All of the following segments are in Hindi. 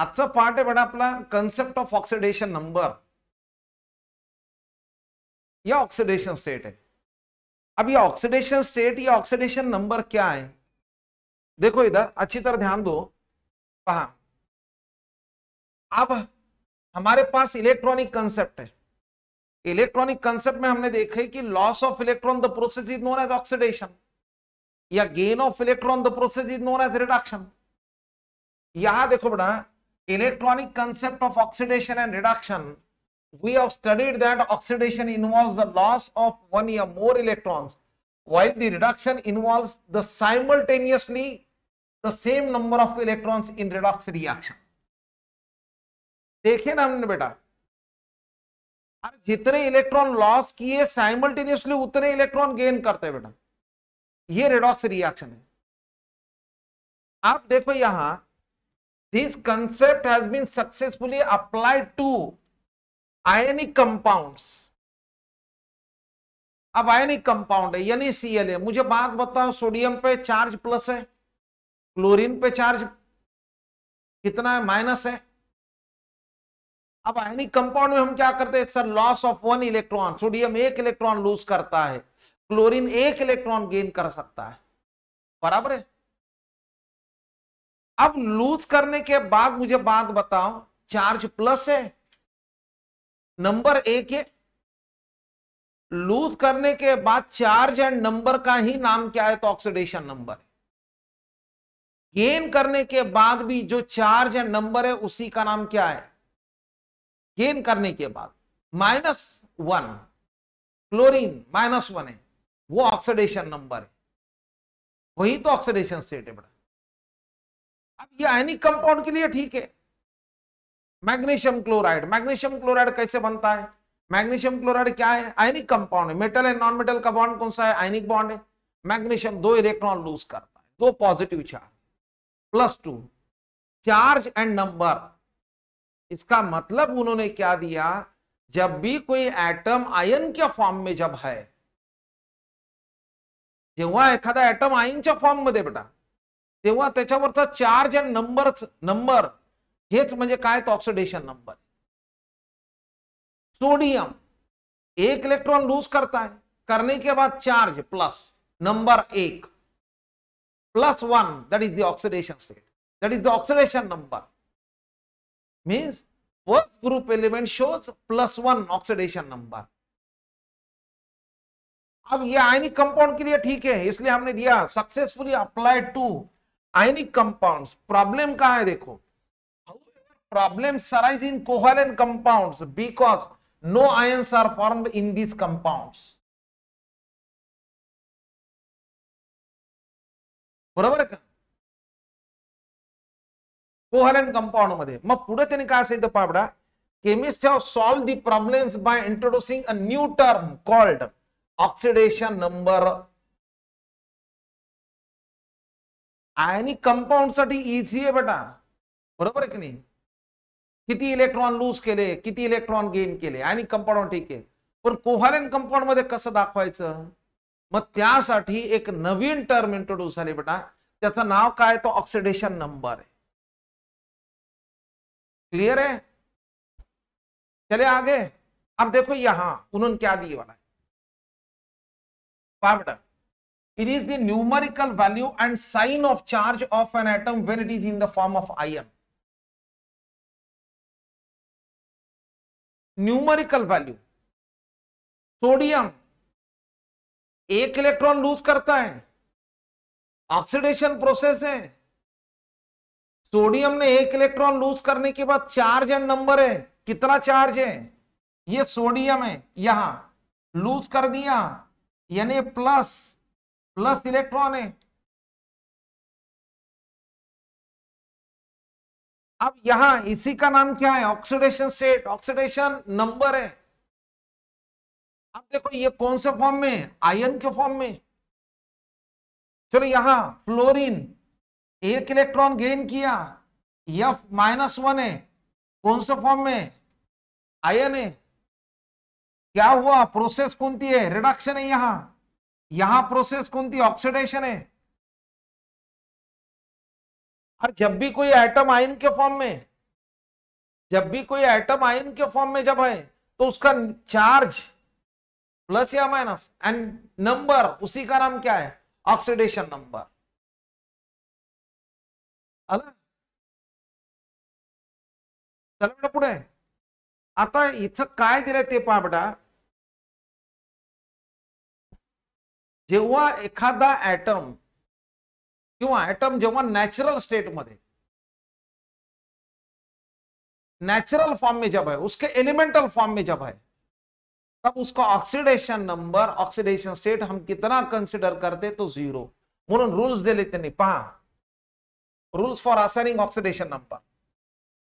आज पार्ट है बेटा अपना कन्सेप्ट ऑफ ऑक्सीडेशन नंबर या ऑक्सीडेशन स्टेट है अब ये ऑक्सीडेशन स्टेट या ऑक्सीडेशन नंबर क्या है देखो इधर अच्छी तरह ध्यान दो कहा अब हमारे पास इलेक्ट्रॉनिक कंसेप्ट है इलेक्ट्रॉनिक कंसेप्ट में हमने देखा है कि loss of electron the process is known as oxidation या gain of electron the process is known as reduction यहां देखो बेटा electronic concept of oxidation and reduction, we have studied that oxidation involves the loss of one or more electrons, while the reduction involves the simultaneously the same number of electrons in redox reaction. देखिए ना हमने बेटा अरे जितने इलेक्ट्रॉन लॉस किए साइमल्टेनियसली उतने इलेक्ट्रॉन गेन करते हैं बेटा ये रेडॉक्स रिएक्शन है आप देखो यहां This concept has been successfully applied to ionic compounds. अब आयनिक कंपाउंड है यानी सी एल है मुझे बात बताओ सोडियम पे चार्ज प्लस है क्लोरीन पे चार्ज कितना है माइनस है अब आयनिक कंपाउंड में हम क्या करते हैं sir loss of one electron sodium एक इलेक्ट्रॉन लूज करता है क्लोरीन एक इलेक्ट्रॉन गेन कर सकता है बराबर है अब लूज करने के बाद मुझे बात बताओ चार्ज प्लस है नंबर एक है लूज करने के बाद चार्ज एंड नंबर का ही नाम क्या है तो ऑक्सीडेशन नंबर है गेन करने के बाद भी जो चार्ज एंड नंबर है उसी का नाम क्या है गेन करने के बाद minus one chlorine minus one है वो ऑक्सीडेशन नंबर है वही तो ऑक्सीडेशन स्टेट है बड़ा अब ये आयनिक कंपाउंड के लिए ठीक है मैग्नीशियम क्लोराइड मैग्नीशियम क्लोराइड कैसे बनता है मैग्नीशियम क्लोराइड क्या है आयनिक कंपाउंड है मेटल एंड नॉन मेटल का बॉन्ड कौन सा है आयनिक बॉन्ड है मैग्नीशियम दो इलेक्ट्रॉन लूज करता है दो positive charge plus two charge and number इसका मतलब उन्होंने क्या दिया जब भी कोई एटम आयन के फॉर्म में जब है जेव्हा एखादा ऍटम आयनच्या फॉर्म मध्य बेटा चार जन नंबर नंबर हेच म्हणजे नंबर सोडियम तो एक इलेक्ट्रॉन लूज करता है करने के बाद चार्ज प्लस नंबर एक plus one that is the oxidation state that is the oxidation number means first group element shows plus one oxidation number अब ये आयनिक कंपाउंड के लिए ठीक है इसलिए हमने दिया successfully applied to ionic compounds problem कहा है देखो problems arise in covalent compounds because no ions are formed in this compounds बरोबर है कोहॅलेंट कंपाऊंड मध्ये मग पुढे त्यांनी काय असेल पाबडा chemist have solve the problems by introducing a new term called oxidation number ionic compound साठी इझी आहे बेटा बरोबर आहे की नाही किती इलेक्ट्रॉन लूज केले किती इलेक्ट्रॉन गेन केले आयनिक कंपाउंड ठीक आहे पण कोव्हॅलेंट कंपाउंड मध्ये कसं दाखवायचं मग त्यासाठी एक नवीन टर्म इंट्रोड्यूस झाली बेटा त्याचं नाव काय तो ऑक्सिडेशन नंबर आहे क्लियर है चले आगे अब देखो यहां उन्होंने क्या दिए वाला बेटा It is the numerical value and sign of charge of an atom when it is in the form of ion. Numerical value sodium एक इलेक्ट्रॉन लूज करता है ऑक्सीडेशन प्रोसेस है सोडियम ने एक इलेक्ट्रॉन लूज करने के बाद चार्ज एंड नंबर है कितना चार्ज है ये सोडियम है यहां लूज कर दिया यानी प्लस प्लस इलेक्ट्रॉन है अब यहां इसी का नाम क्या है ऑक्सीडेशन स्टेट ऑक्सीडेशन नंबर है अब देखो ये कौन से फॉर्म में आयन के फॉर्म में चलो यहां फ्लोरीन एक इलेक्ट्रॉन गेन किया एफ माइनस वन है कौन से फॉर्म में आयन है क्या हुआ प्रोसेस कौन सी है रिडक्शन है यहां यहां प्रोसेस कौन थी ऑक्सीडेशन है और जब भी कोई एटम आयन के फॉर्म में जब भी कोई एटम आयन के फॉर्म में जब है तो उसका चार्ज प्लस या माइनस एंड नंबर उसी का नाम क्या है ऑक्सीडेशन नंबर चलो बेटा पुढे आता इत का पहा बेटा एखाद ऐटम कि ऐटम जेव नैचरल स्टेट स्टेटमध्ये नेचुरल फॉर्म में जब है उसके एलिमेंटल फॉर्म में जब है तब उसका ऑक्सीडेशन नंबर ऑक्सीडेशन स्टेट हम कितना कंसिडर करते तो जीरो म्हणून रूल्स लेते नहीं पहा rules for assigning oxidation number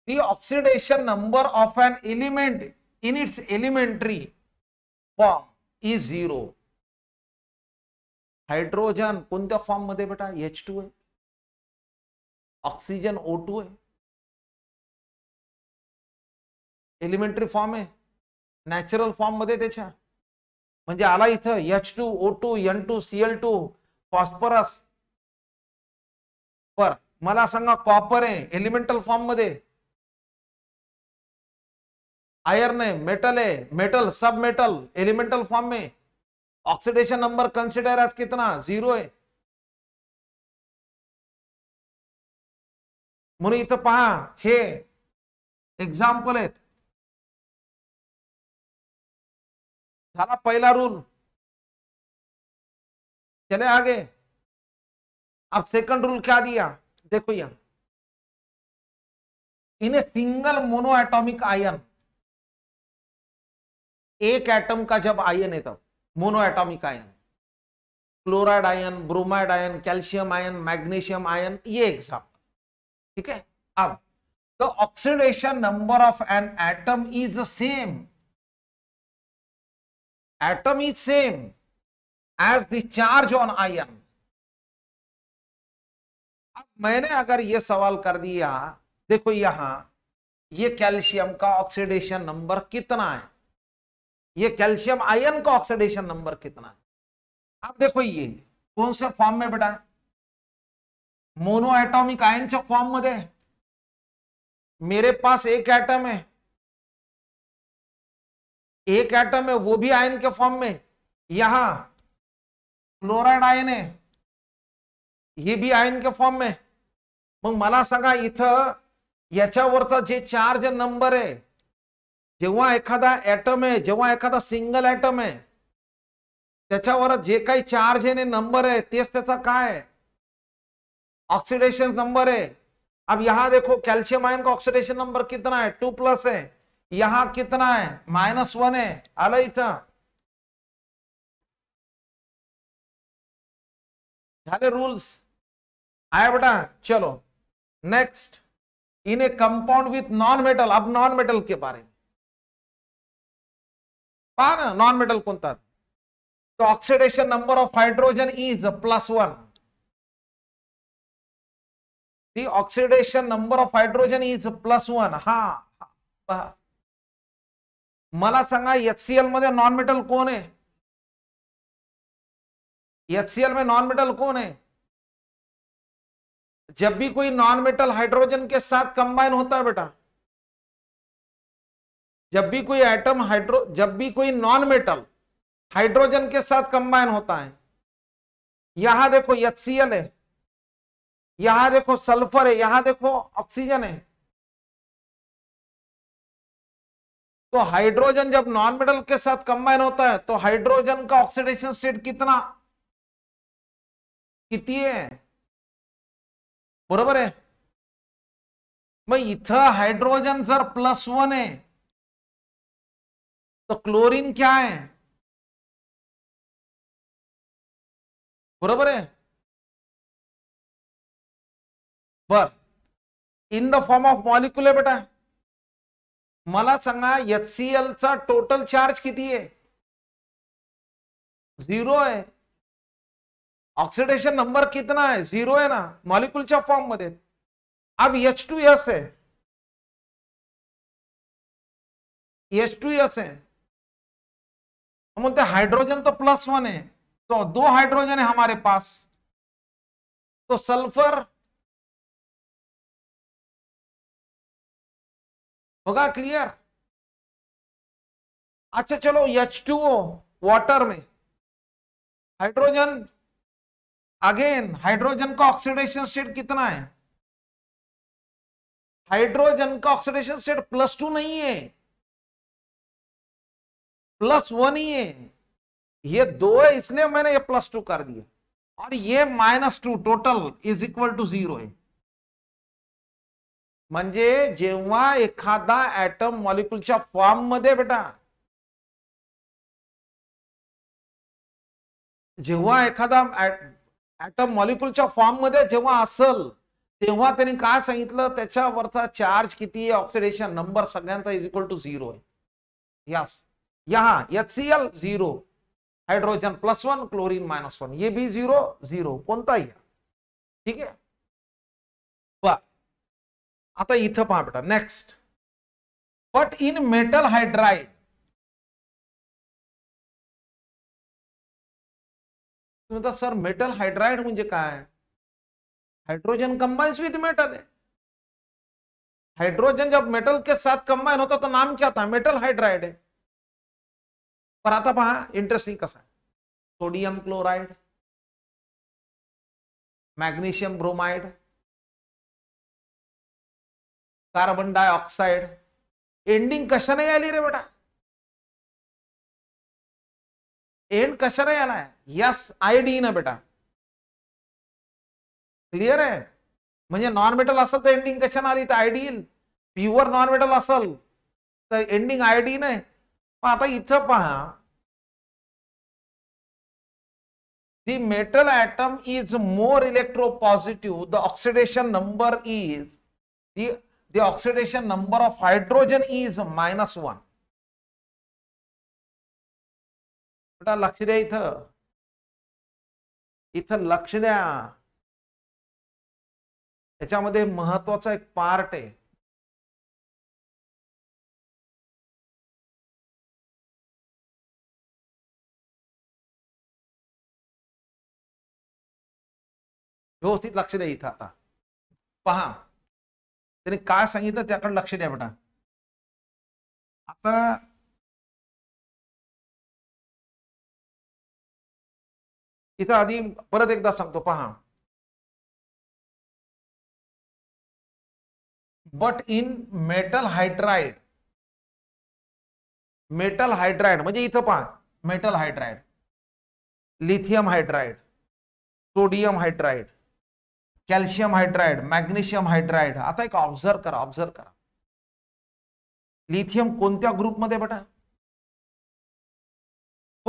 the oxidation number of an element in its elementary form is zero hydrogen को फॉर्म मध्य बेटा एच टू है ऑक्सीजन ओ टू है एलिमेंटरी फॉर्म है नैचरल फॉर्म मध्य आला इत H two O two N two L two phosphorus पर मला संगा कॉपर है एलिमेंटल फॉर्म मध्य आयर्न है मेटल है मेटल सब मेटल एलिमेंटल फॉर्म में ऑक्सीडेशन नंबर कंसिडर एज कितना जीरो है म्हणून इत तो पहा हे एक्झाम्पल रूल चले आगे अब सेकंड रूल क्या दिया देखो यहां in a single mono atomic ion एक एटम का जब आयन है तब monoatomic ion chloride ion bromide ion calcium ion magnesium ion ये एग्जाम्पल ठीक है अब the oxidation number of an atom is same atom is same as the charge on ion अब मैंने अगर ये सवाल कर दिया देखो यहां ये कैल्शियम का ऑक्सीडेशन नंबर कितना है ये कैल्शियम आयन का ऑक्सीडेशन नंबर कितना है अब देखो ये कौन से फॉर्म में बेटा मोनो आयन आयनच्या फॉर्म दे मेरे पास एक एटम है एक एटम है वो भी आयन के फॉर्म में यहां क्लोराइड आयन है ये भी आयन के फॉर्म में मग मला सांगा इथं याच्यावरचा चार्ज नंबर है जेव्हा एखादा ऍटम आहे जेव्हा एखादा सिंगल ऍटम आहे त्याच्यावर जे काही चार्ज आहे नंबर आहे तेच त्याचा काय ऑक्सीडेशन नंबर है अब यहां देखो कैल्शियम आयन का ऑक्सीडेशन नंबर कितना है टू प्लस है यहां कितना है माइनस वन है आला इतना झाले रूल्स आया बेटा चलो next in a compound with non metal अब नॉन मेटल के बारे में पार नॉन मेटल को oxidation number of hydrogen is plus one the oxidation number of hydrogen is plus one हा मे एच सी एल मध्य नॉन मेटल को एच सी एल में नॉन मेटल कौन है जब भी कोई नॉन मेटल हाइड्रोजन के साथ कंबाइन होता है बेटा जब भी कोई एटम हाइड्रो जब भी कोई नॉन मेटल हाइड्रोजन के साथ कंबाइन होता है यहां देखो एच है यहां देखो सल्फर है यहां देखो ऑक्सीजन है तो हाइड्रोजन जब नॉन मेटल के साथ कंबाइन होता है तो हाइड्रोजन का ऑक्सीडेशन स्टेट कितना कितनी है बराबर है भाई इथ हाइड्रोजन सर प्लस वन है तो क्लोरीन क्या है बराबर है बर in the form of molecule है बेटा मला संगा एच सी एल चा टोटल चार्ज किती है जीरो है ऑक्सीडेशन नंबर कितना है जीरो है ना मॉलिक्यूल मॉलिक्यूलच्या फॉर्म मध्ये अब एच टू एस है एच टू एस है हम बोलते हैं हाइड्रोजन तो प्लस वन है तो दो हाइड्रोजन है हमारे पास तो सल्फर होगा क्लियर अच्छा चलो एच टू ओ वाटर में हाइड्रोजन अगेन हाइड्रोजन का ऑक्सीडेशन स्टेट कितना है हाइड्रोजन का ऑक्सीडेशन स्टेट प्लस टू नहीं है प्लस वन ही है ये दो है इसलिए मैंने ये प्लस टू कर दिया और ये minus two total is equal to zero है म्हणजे जेव्हा एखादा ऍटम मॉलिक्यूलच्या फॉर्म मध्य बेटा जेव्हा एखादा ऍटम मॉलिक्यूलच्या फॉर्म मध्य जेवल का संगित त्यांनी चार्ज कि ऑक्सीडेशन नंबर सग इज इक्वल टू झिरो आहे यास यहां H C L zero hydrogen plus one chlorine minus one ये भी जीरो जीरो यह ठीक है आता इत पहा बेटा next but in metal hydride sir metal मुझे म्हणजे है हाइड्रोजन कंबाइन विद मेटल है हाइड्रोजन जब मेटल के साथ कंबाइन होता तो नाम क्या था मेटल हाइड्राइड है पर आता पहा इंटरेस्टिंग कसा है sodium chloride magnesium bromide carbon dioxide ending कशाने आली रे बेटा एंड कशाने है यस डी ना बेटा क्लियर है मुझे नॉन मेटल असल तो एंडिंग कशाने आली तो आईडी येईल प्युअर नॉन मेटल असल तो एंडिंग आयडी नाही आता इत पहा the metal atom is more electro positive. the oxidation number is the the oxidation number of hydrogen is minus 1 बेटा लक्ष द्या इथं इथं लक्ष द्या याच्यामध्ये महत्वाचा एक पार्ट आहे व्यवस्थित लक्ष द्यायचं आता पहा त्याने काय सांगितलं त्याकडे लक्ष द्या बेटा आता इथं आधी परत एकदा सांगतो पहा but in metal hydride metal hydride म्हणजे इथं पहा metal hydride lithium hydride sodium hydride calcium hydride magnesium hydride आता एक ऑब्जर्व करा ऑब्जर्व करा लिथियम को ग्रुपमध्ये बेटा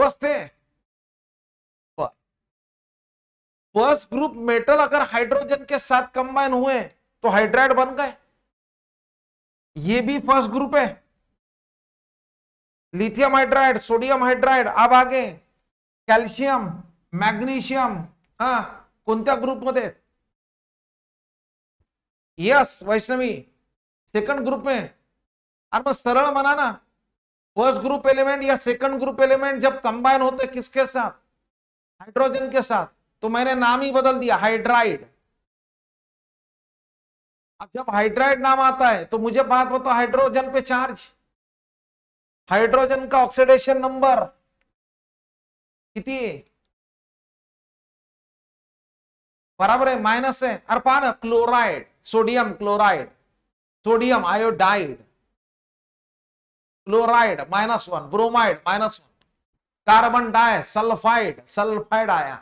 फर्स्ट फर्स्ट ग्रुप मेटल अगर हाइड्रोजन के साथ कंबाइन हुए तो हाइड्राइड बन गए ये भी फर्स्ट ग्रुप है लिथियम हाइड्राइड सोडियम हाइड्राइड अब आगे कैल्शियम मैग्नीशियम हाँ कोणत्या ग्रुप मध्य यस वैष्णवी सेकंड ग्रुप में और बस सरल मनाना फर्स्ट ग्रुप एलिमेंट या सेकंड ग्रुप एलिमेंट जब कंबाइन होते किसके साथ हाइड्रोजन के साथ तो मैंने नाम ही बदल दिया हाइड्राइड अब जब हाइड्राइड नाम आता है तो मुझे बात बताओ हाइड्रोजन पे चार्ज हाइड्रोजन का ऑक्सीडेशन नंबर कितनी है बराबर है माइनस है अरे पाना chloride sodium chloride sodium iodide chloride minus one bromide minus one carbon disulphide sulphide आया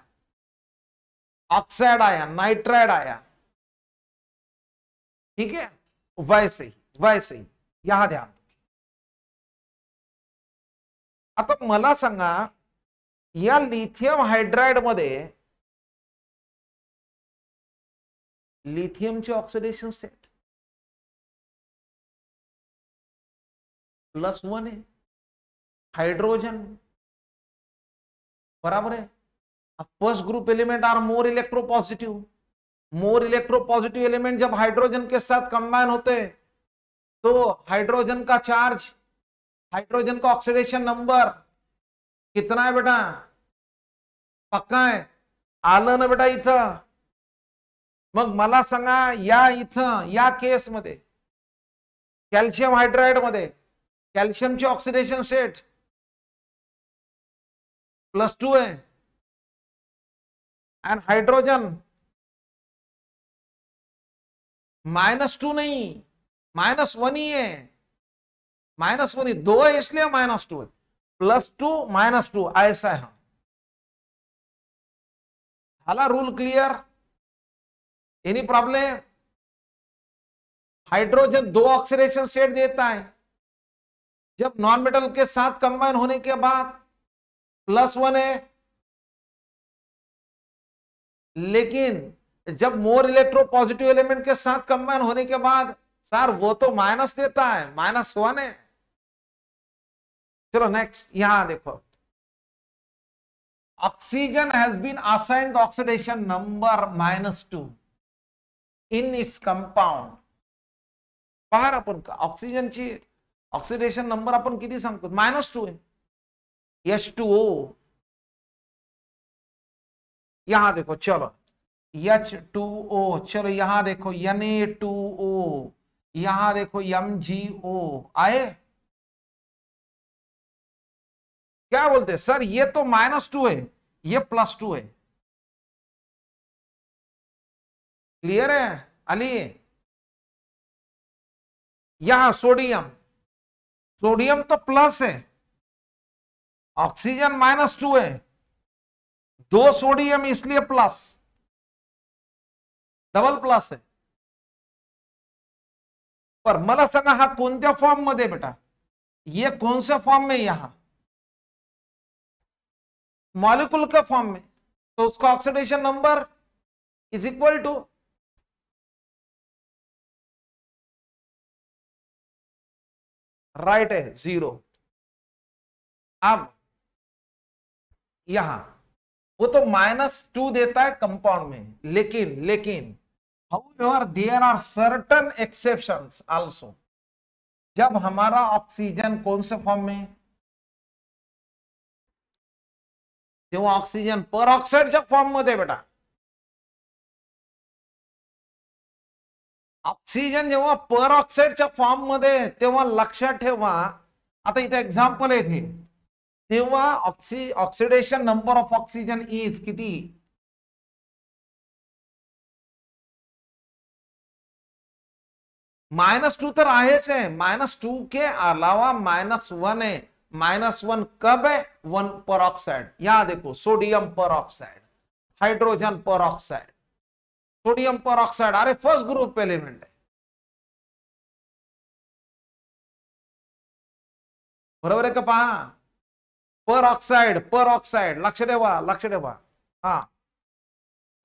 ऑक्साइड आया नाइट्राइड आया ठीक है वैसे ही वैसे ही यहां ध्यान आता मला सांगा या लिथियम हाइड्राइड मध्ये लिथियम चे ऑक्सीडेशन स्टेट प्लस वन है हाइड्रोजन बराबर है अब first group element are more electropositive more electropositive element जब हाइड्रोजन के साथ कंबाइन होते हैं तो हाइड्रोजन का चार्ज हाइड्रोजन का ऑक्सीडेशन नंबर कितना है बेटा पक्का है आलन बेटा इतना मग मला सांगा या इथं या मध्ये कॅल्शियम हायड्राइड मध्ये कॅल्शियमची ऑक्सिडेशन स्टेट प्लस टू आहे अँड हायड्रोजन माइनस टू नहीं माइनस वन ही है माइनस वन ही दो है इसलिए माइनस टू है प्लस टू माइनस टू ऐसा है हाला rule clear any problem hydrogen दो ऑक्सीडेशन स्टेट देता है जब नॉन मेटल के साथ कंबाइन होने के बाद प्लस वन है लेकिन जब मोर इलेक्ट्रो पॉजिटिव एलिमेंट के साथ कंबाइन होने के बाद सर वो तो माइनस देता है माइनस वन है चलो नेक्स्ट यहां देखो oxygen has been assigned oxidation number minus two in its compound अपन ऑक्सीजन ची ऑक्सीडेशन नंबर अपन कि सांगतो टू है एच टू ओ यहां देखो चलो एच टू ओ चलो यहां देखो एन ए टू ओ यहां देखो एम जी ओ आए क्या बोलते सर ये तो माइनस टू है ये प्लस टू है क्लियर है अली यहां सोडियम सोडियम तो प्लस है ऑक्सीजन माइनस टू है दो सोडियम इसलिए प्लस डबल प्लस है पर मला सांगा हा कोणत्या फॉर्म मध्ये बेटा ये कौन से फॉर्म में यहां मॉलिक्यूल के फॉर्म में तो उसका oxidation number is equal to right है जीरो अब यहां वो तो माइनस टू देता है कंपाउंड में लेकिन लेकिन however there are certain exception also जब हमारा ऑक्सीजन कौन से फॉर्म में जो ऑक्सीजन पर ऑक्साइड फॉर्म में दे बेटा ऑक्सिजन जेव पर ऐसी फॉर्म मध्य लक्षा आता इतना एक्साम्पल है oxidation number of oxygen is कि माइनस टू तो है माइनस टू के अलावा माइनस वन है माइनस वन कब है वन पर ऑक्साइड यहां देखो sodium peroxide hydrogen peroxide sodium peroxide अरे फर्स्ट ग्रुप एलिमेंट है बराबर है का पहा पर ऑक्साइड पर ऑक्साइड लक्ष देवा लक्ष देवा हा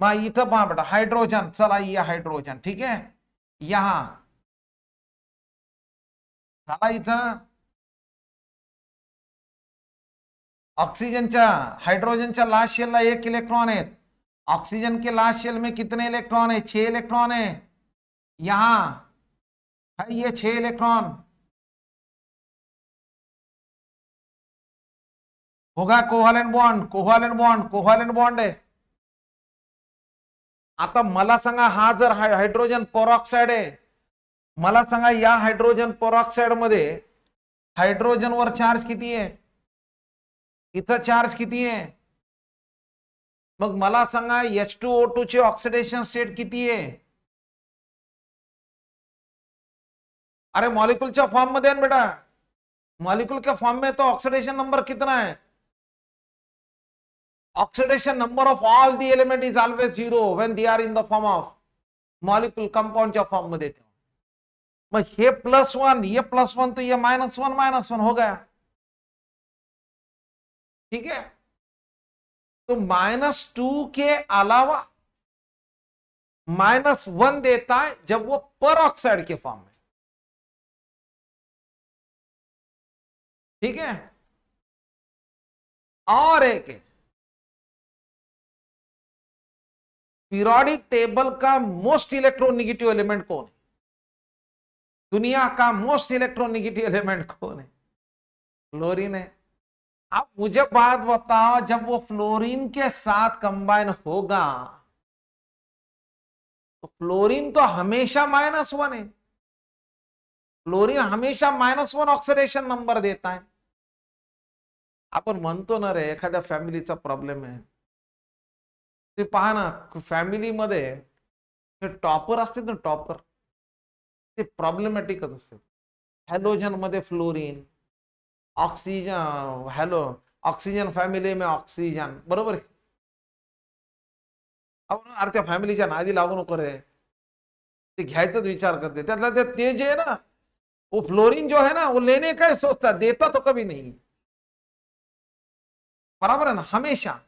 मा इत पहा बेटा हाइड्रोजन चला ये हाइड्रोजन ठीक है यहां चला ऐसी हाइड्रोजन ऐसी लास्ट शेल एक इलेक्ट्रॉन है ऑक्सीजन के लास्ट शेल में कितने इलेक्ट्रॉन है छह इलेक्ट्रॉन है यहां है ये छह इलेक्ट्रॉन होगा covalent bond covalent bond covalent bond है आता मला संगा हा जर हाइड्रोजन पोरॉक्साइड है मला संगा या हाइड्रोजन पोरॉक्साइड मध्य हाइड्रोजन वर चार्ज किती चार्ज किती मग मला सांगा एच टू ओ टू ची ऑक्सिडेशन स्टेट किती आहे अरे मॉलिक्यूलच्या फॉर्म मध्ये आहे बेटा मॉलिक्यूल के फॉर्म में तो ऑक्सीडेशन नंबर कितना आहे oxidation number of all the element is always zero when they are in the form of molecule कंपाउंडच्या फॉर्म मध्ये मग हे प्लस वन ये प्लस वन तो ये माइनस वन माइनस वन हो गया ठीक है तो माइनस टू के अलावा माइनस वन देता है जब वो पर ऑक्साइड के फॉर्म में ठीक है और एक है पीरियोडिक टेबल का मोस्ट इलेक्ट्रोनेगेटिव एलिमेंट कौन है दुनिया का मोस्ट इलेक्ट्रोनेगेटिव एलिमेंट कौन है क्लोरीन है अब मुझे बात बताओ जब वो फ्लोरीन के साथ कंबाइन होगा तो फ्लोरीन तो हमेशा माइनस वन है फ्लोरीन हमेशा माइनस वन ऑक्सीडेशन नंबर देता है आपण म्हणतो ना रे एखाद्या फॅमिलीचा प्रॉब्लेम आहे ते पहा ना फॅमिलीमध्ये मधे टॉपर असते ना टॉपर ते प्रॉब्लेमॅटिकच असते हॅलोजन मध्ये फ्लोरीन ऑक्सीजन हेलो ऑक्सीजन फैमिली में ऑक्सीजन बरोबर अरे फैमिली फॅमिलीच्या नादी लागू नको रे ते विचार करते ते ना वो फ्लोरिन जो है ना वो लेने का सोचता देता तो कभी नहीं बराबर है ना हमेशा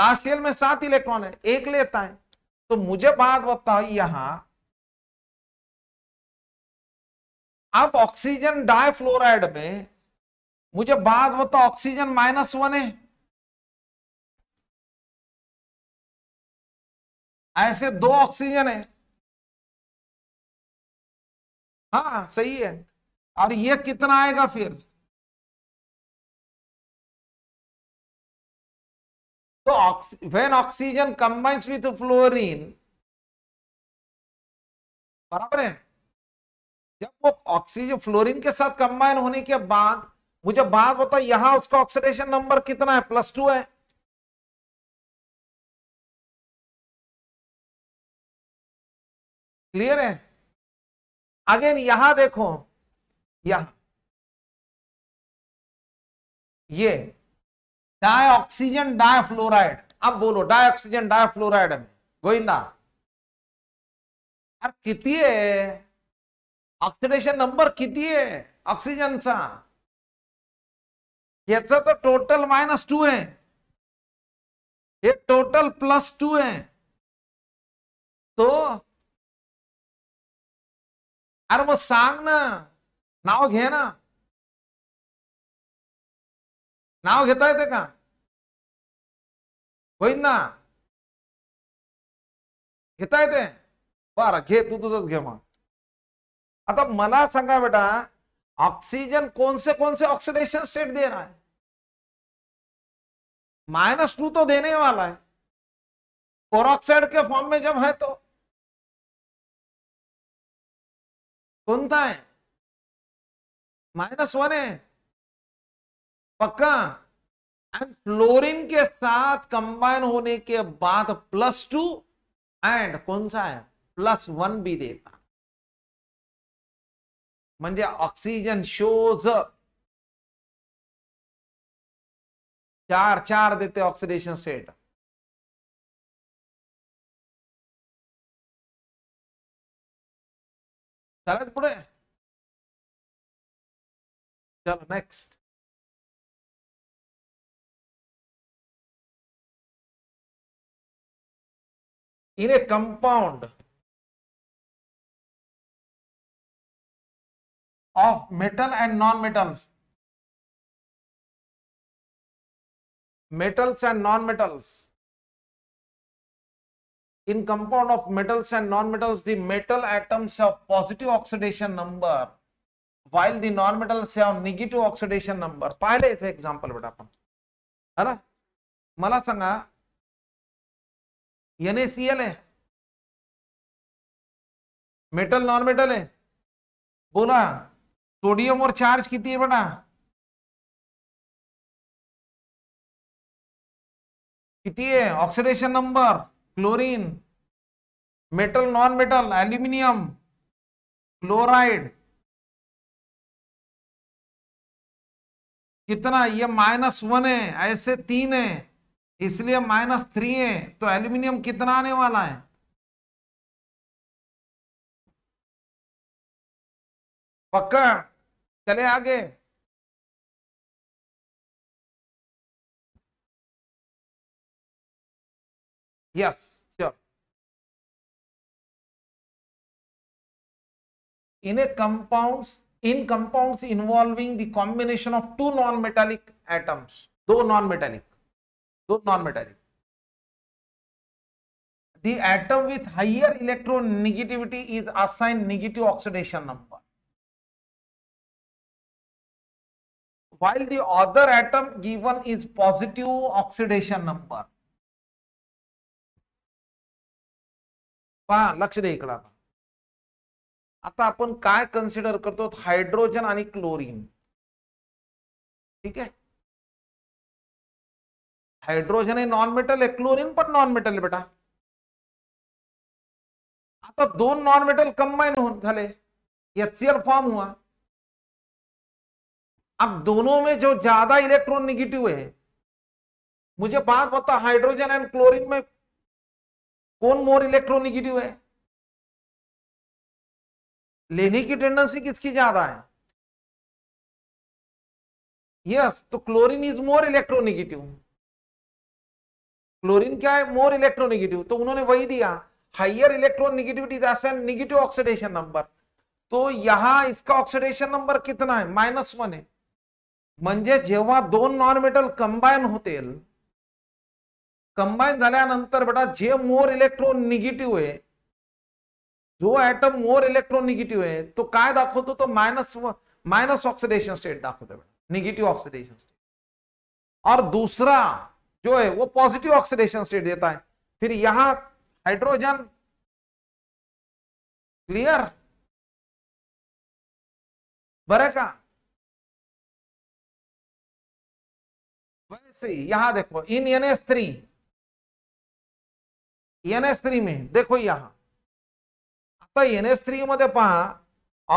लास्ट ईयर में सात इलेक्ट्रॉन है एक लेता है तो मुझे बात बताओ यहां आप ऑक्सीजन डायफ्लोराइड में मुझे बात बताओ ऑक्सीजन माइनस वन है ऐसे दो ऑक्सीजन है हा सही है और ये कितना आएगा फिर तो when oxygen combines with fluorine बराबर है जब वो ऑक्सीजन फ्लोरीन के साथ कंबाइन होने के बाद मुझे बात बताओ यहां उसका ऑक्सीडेशन नंबर कितना है प्लस टू है क्लियर है अगेन यहां देखो यहां ये डाई ऑक्सीजन डाय फ्लोराइड अब बोलो डाई ऑक्सीजन डाय फ्लोराइड में गोइंदा अरे किती ऑक्सीडेशन ऑक्सिडेशन नंबर है ऑक्सीजन सा याचा तर टोटल मायनस टू आहे हे टोटल प्लस टू आहे तो अरे मग सांग ना नाव घे ना नाव घेता येते का होईन ना घेता येते बरं घे तू तुझंच घे मग आता मला सांगा बेटा ऑक्सीजन कौन से कौन से ऑक्सीडेशन स्टेट दे रहा है माइनस टू तो देने वाला है कोरोक्साइड के फॉर्म में जब है तो सुनता है माइनस वन है पक्का एंड फ्लोरीन के साथ कंबाइन होने के बाद प्लस टू एंड कौन सा है प्लस वन भी देता ऑक्सीजन शोज चार चार देते ऑक्सीडेशन स्टेट चालत पुढे next in a compound of metal and non-metals. Metals and non-metals. In compound of metals and non-metals, the metal atoms have positive oxidation number, while the non-metals have negative oxidation number. पाहिलं याचं एक्झाम्पल बेटा आपण है ना मला सांगा एन ए सी एल आहे मेटल नॉन मेटल आहे बोला सोडियम और चार्ज कितनी है बेटा कितनी है oxidation number chlorine metal non metal aluminium chloride कितना ये माइनस वन है ऐसे तीन है इसलिए माइनस थ्री है तो एल्यूमिनियम कितना आने वाला है पक्का चले आगे yes sure in a compounds in compounds involving the combination of two non metallic atoms दो non metallic दो non metallic the atom with higher electronegativity is assigned negative oxidation number while the other atom given is positive oxidation number पहा लक्ष द्या इकडं आता आपण काय कन्सिडर करतो हायड्रोजन आणि क्लोरीन ठीक आहे हायड्रोजन हे नॉन मेटल आहे क्लोरीन पण नॉन मेटल आहे बेटा आता दोन नॉन मेटल कंबाईन होऊन झाले एच सी एल फॉर्म हुआ अब दोनों में जो ज्यादा इलेक्ट्रॉन निगेटिव है मुझे बात बता हाइड्रोजन एंड क्लोरीन में कौन मोर इलेक्ट्रॉन निगेटिव है लेने की टेंडेंसी किसकी ज्यादा है यस yes, तो chlorine is more electronegative chlorine क्या है मोर इलेक्ट्रोनिगेटिव तो उन्होंने वही दिया higher electronegativity negative oxidation number तो यहां इसका ऑक्सीडेशन नंबर कितना है माइनस वन है म्हणजे जेव्हा दोन नॉन मेटल कंबाइन होते कंबाइन झाल्यानंतर बेटा जे मोर इलेक्ट्रॉन निगेटिव है जो ऍटम मोर इलेक्ट्रॉन निगेटिव है तो काय दाखो तो मायनस माइनस ऑक्सीडेशन स्टेट दाखवतो निगेटिव ऑक्सीडेशन स्टेट और दूसरा जो है वो पॉजिटिव ऑक्सीडेशन स्टेट देता है फिर यहां हाइड्रोजन क्लियर बरेगा वैसे यहां देखो in N S three N S three में देखो यहां आता एन एस थ्री मध्य पहा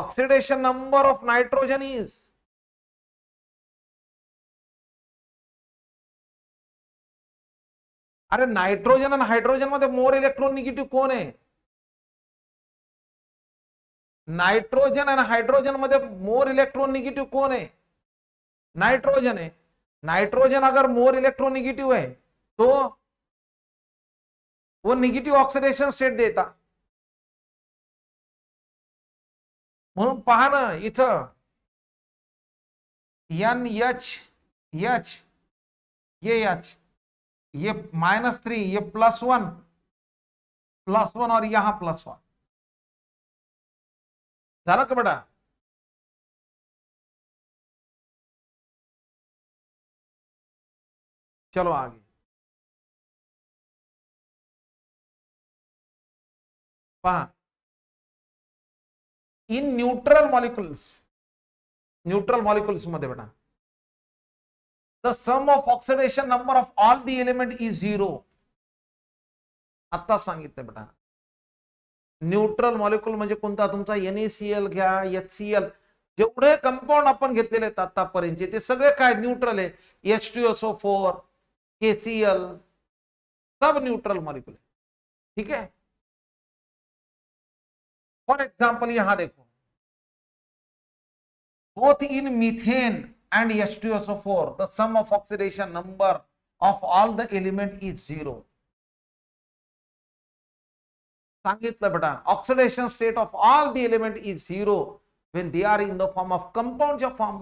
oxidation number of nitrogen is अरे नाइट्रोजन एंड हाइड्रोजन मध्य मोर इलेक्ट्रॉन निगेटिव कौन है नाइट्रोजन एंड हाइड्रोजन मध्य मोर इलेक्ट्रॉन निगेटिव कौन है नाइट्रोजन है नाइट्रोजन अगर मोर इलेक्ट्रोनिगेटिव है तो वो निगेटिव ऑक्सीडेशन स्टेट देता पहा ना इथं एन एच एच ये एच ये माइनस थ्री ये प्लस वन प्लस वन और यहां प्लस वन जाना का बेटा चलो आगे वहां in neutral molecules neutral molecules मध्य बेटा the sum of oxidation number of all the element is zero आता संगित बेटा न्यूट्रल मॉलिक्युल म्हणजे कोणता तुमचा एनएसीएल घया एच सी एल जेवड़े कंपाउंड अपन घेतलेले आहेत सगले का न्यूट्रल है H T SO four KCl सब न्यूट्रल मॉलिक्यूल है ठीक है फॉर एग्जाम्पल यहां देखो both in methane and S two SO four the sum of oxidation number of all the element is zero बेटा oxidation state of all the element is zero when they are in the form of compound of form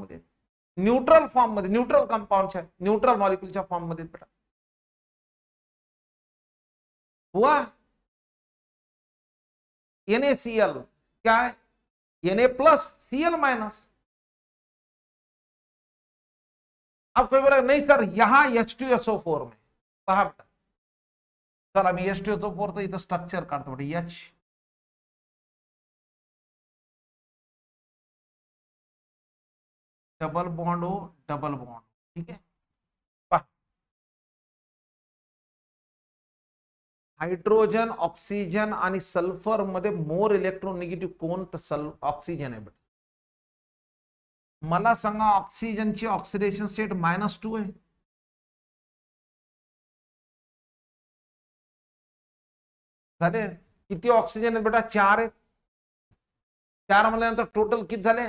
neutral form मध्ये neutral compound neutral molecule form मध्य बेटा हुआ NaCl क्या है Na A plus C L minus आप कोई बोला नहीं सर यहां H2SO4 में कहा बेटा सर अभी H2SO4 तो इधर स्ट्रक्चर काढतो बेटा H डबल बॉन्ड हो डबल बॉन्ड ठीक है हाइड्रोजन ऑक्सीजन आणि सल्फर मध्ये मोर इलेक्ट्रोनिगेटिव्ह कोण तर ऑक्सीजन है आहे बेटा मला सांगा ची ऑक्सिडेशन स्टेट मायनस टू है झाले किती ऑक्सिजन आहेत बेटा चार आहेत चार मैं टोटल किती झाले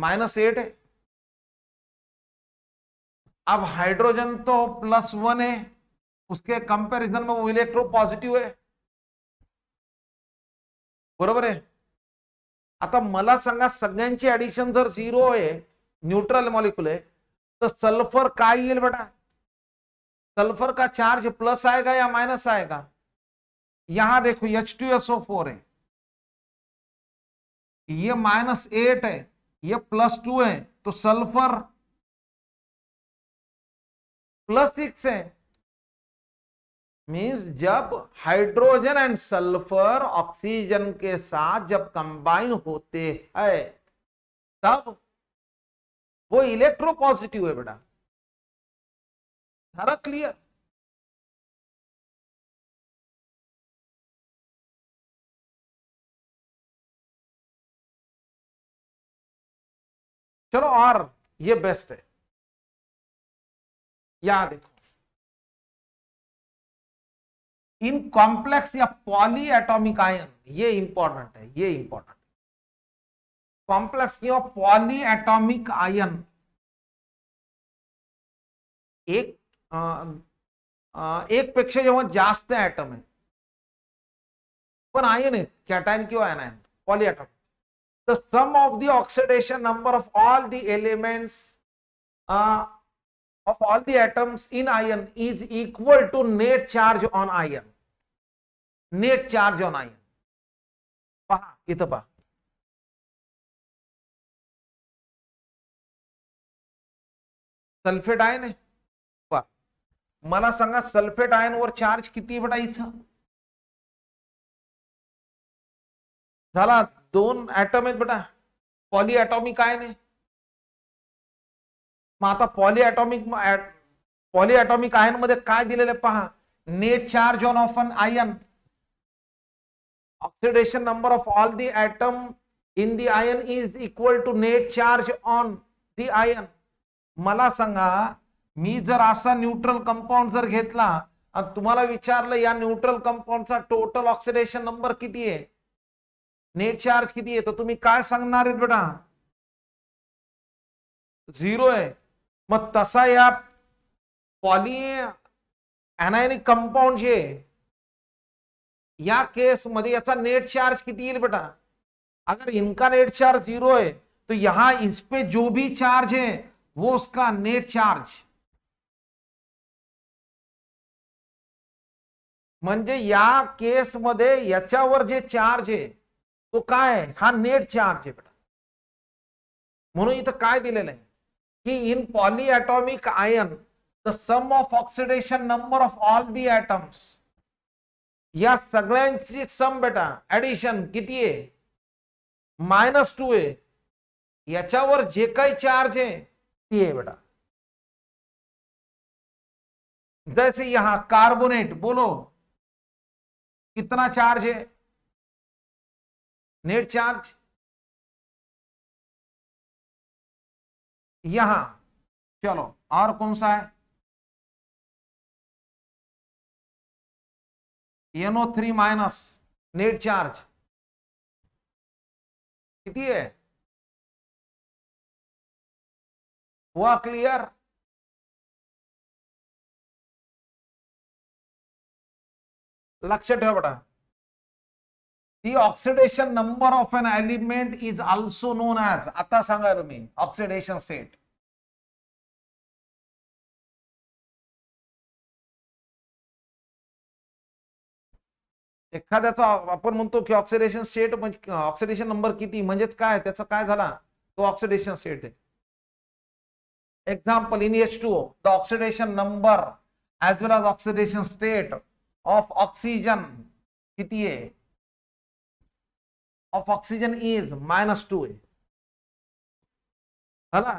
माइनस एट है अब हाइड्रोजन तो प्लस वन है उसके कंपैरिजन में वो इलेक्ट्रो पॉजिटिव है बरबर है आता मला संगा सगे एडिशन जर जीरो न्यूट्रल मॉलिक्यूल है तो सल्फर का बेटा सल्फर का चार्ज प्लस आएगा या माइनस आएगा यहां देखो H two S O four है ये माइनस एट है ये प्लस टू है तो सल्फर प्लस सिक्स है मीन्स जब हाइड्रोजन एंड सल्फर ऑक्सीजन के साथ जब कंबाइन होते हैं तब वो पॉजिटिव है बेटा सारा क्लियर चलो और ये बेस्ट है यहां देखो इन कॉम्प्लेक्स या पॉली एटॉमिक आयन ये इंपॉर्टेंट है ये इंपॉर्टेंट कॉम्प्लेक्स और पॉली एटॉमिक आयन एक आ, आ, एक पेक्षा जेव्हा जास्त आइटम है पण आयन क्यों आयन किंवा poly polyatom the sum of the oxidation number of all the elements uh, of all the atoms in iron is equal to net charge on iron. Net charge on iron. Paha, ito pa. Sulphate ion आहे मैं संगा सल्फेट आयन वर चार्ज किती बटा इथं झाला दोन ऍटम आहेत बेटा पॉली ॲटॉमिक काय नाही मग आता polyatomic polyatomic ion मध्ये काय दिलेलं पहा net charge on of an ion oxidation number of all the atom in the ion is equal to net charge on the ion मला सांगा मी जर असा न्यूट्रल कंपाउंड जर घेतला तुम्हाला विचारलं या न्यूट्रल कंपाऊंडचा टोटल ऑक्सिडेशन नंबर किती आहे नेट चार्ज किती येतो तुम्ही काय सांगणार आहेत बेटा जीरो है मग तसा या पॉली एनायनिक कंपाउंड जे या केस मध्य नेट चार्ज किती बेटा अगर इनका नेट चार्ज जीरो है तो यहां इस पे जो भी चार्ज है वो उसका नेट चार्ज म्हणजे या केस मधे ये चार्ज है तो काय हा नेट चार्ज आहे बेटा म्हणून इथं काय दिलेलं आहे की in ion the sum of oxidation number of all the atoms या सग सम बेटा एडिशन कि माइनस टू है याच्यावर जे का चार्ज है ती है बेटा जैसे यहां कार्बोनेट बोलो कितना चार्ज है नेट चार्ज यहां चलो और कौन सा है NO three minus net charge कितनी है हुआ क्लियर लक्ष्य ठेवा बेटा ती oxidation number of an element is also known as आता सांगा तुम्ही ऑक्सिडेशन स्टेट एखाद्याचा आपण म्हणतो की ऑक्सिडेशन स्टेट म्हणजे ऑक्सिडेशन नंबर किती म्हणजेच काय त्याचा काय झाला तो ऑक्सिडेशन स्टेट आहे example in H two the oxidation number as well as oxidation state of oxygen किती आहे of oxygen is minus two है ना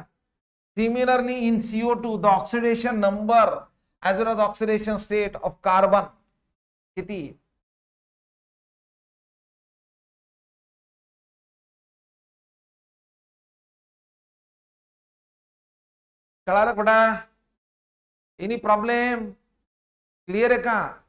similarly in CO two the oxidation number as well as oxidation state of carbon कितनी किती कळालं कुठं एनी प्रॉब्लम क्लियर है का